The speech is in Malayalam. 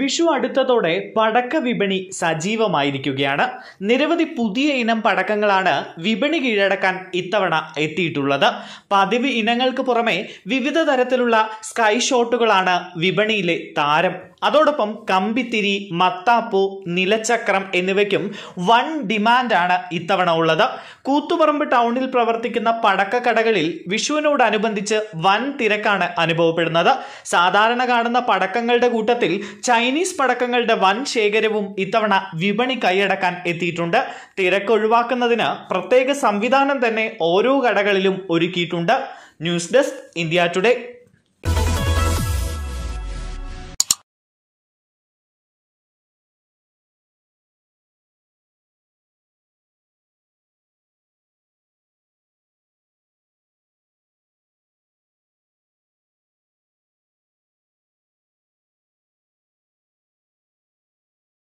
വിഷു അടുത്തതോടെ പടക്ക വിപണി സജീവമായിരിക്കുകയാണ് നിരവധി പുതിയ ഇനം പടക്കങ്ങളാണ് വിപണി കീഴടക്കാൻ ഇത്തവണ എത്തിയിട്ടുള്ളത് പതിവ് ഇനങ്ങൾക്ക് പുറമെ വിവിധ തരത്തിലുള്ള സ്കൈ ഷോട്ടുകളാണ് വിപണിയിലെ താരം അതോടൊപ്പം കമ്പിത്തിരി മത്താപ്പൂ നിലച്ചക്രം എന്നിവയ്ക്കും വൺ ഡിമാൻഡാണ് ഇത്തവണ ഉള്ളത് കൂത്തുപറമ്പ് ടൗണിൽ പ്രവർത്തിക്കുന്ന പടക്കക്കടകളിൽ വിഷുവിനോടനുബന്ധിച്ച് വൻ തിരക്കാണ് അനുഭവപ്പെടുന്നത് സാധാരണ കാണുന്ന പടക്കങ്ങളുടെ കൂട്ടത്തിൽ ചൈനീസ് പടക്കങ്ങളുടെ വൻ ശേഖരവും ഇത്തവണ വിപണി കൈയടക്കാൻ എത്തിയിട്ടുണ്ട് ഒഴിവാക്കുന്നതിന് പ്രത്യേക സംവിധാനം തന്നെ ഓരോ കടകളിലും ഒരുക്കിയിട്ടുണ്ട് ന്യൂസ് ഡെസ്ക് ഇന്ത്യ ടുഡേ